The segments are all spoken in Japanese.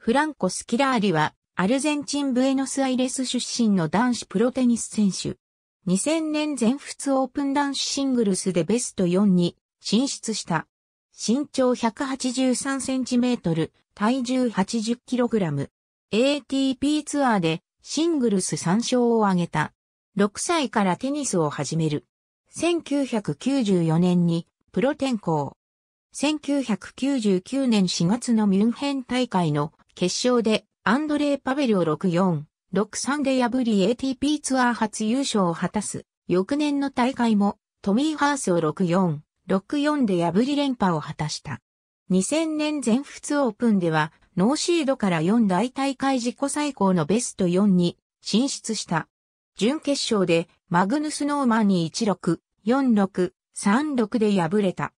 フランコ・スキラーリは、アルゼンチン・ブエノスアイレス出身の男子プロテニス選手。2000年全仏オープン男子シングルスでベスト4に進出した。身長1 8 3トル、体重8 0ラム。ATP ツアーでシングルス3勝を挙げた。6歳からテニスを始める。1994年にプロ転向。1999年4月のミュンヘン大会の決勝でアンドレイ・パベリを6-4、6-3で破り ATP ツアー初優勝を果たす。翌年の大会もトミー・ハースを6-4、6-4で破り連覇を果たした。2000年全仏オープンではノーシードから4大大会自己最高のベスト4に進出した。準決勝でマグヌス・ノーマンに16、46、36で敗れた。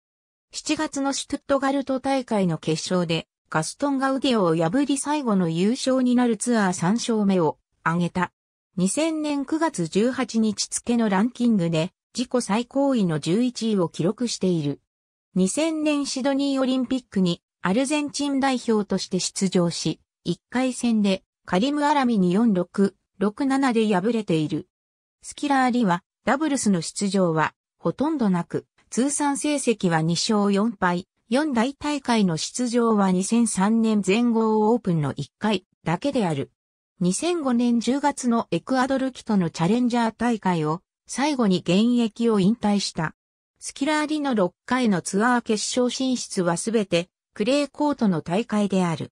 7月のシュトゥットガルト大会の決勝でガストン・ガウディオを破り最後の優勝になるツアー3勝目を挙げた。2000年9月18日付のランキングで自己最高位の11位を記録している。2000年シドニーオリンピックにアルゼンチン代表として出場し、1回戦でカリム・アラミに46、67で敗れている。スキラーリはダブルスの出場はほとんどなく、通算成績は2勝4敗、4大大会の出場は2003年全豪オープンの1回だけである。2005年10月のエクアドル期とのチャレンジャー大会を最後に現役を引退した。スキラーリの6回のツアー決勝進出はすべてクレーコートの大会である。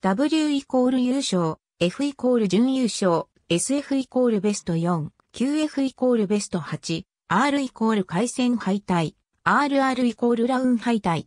W イコール優勝、F イコール準優勝、SF イコールベスト4、QF イコールベスト8、R イコール回戦敗退、RR イコールラウン敗退。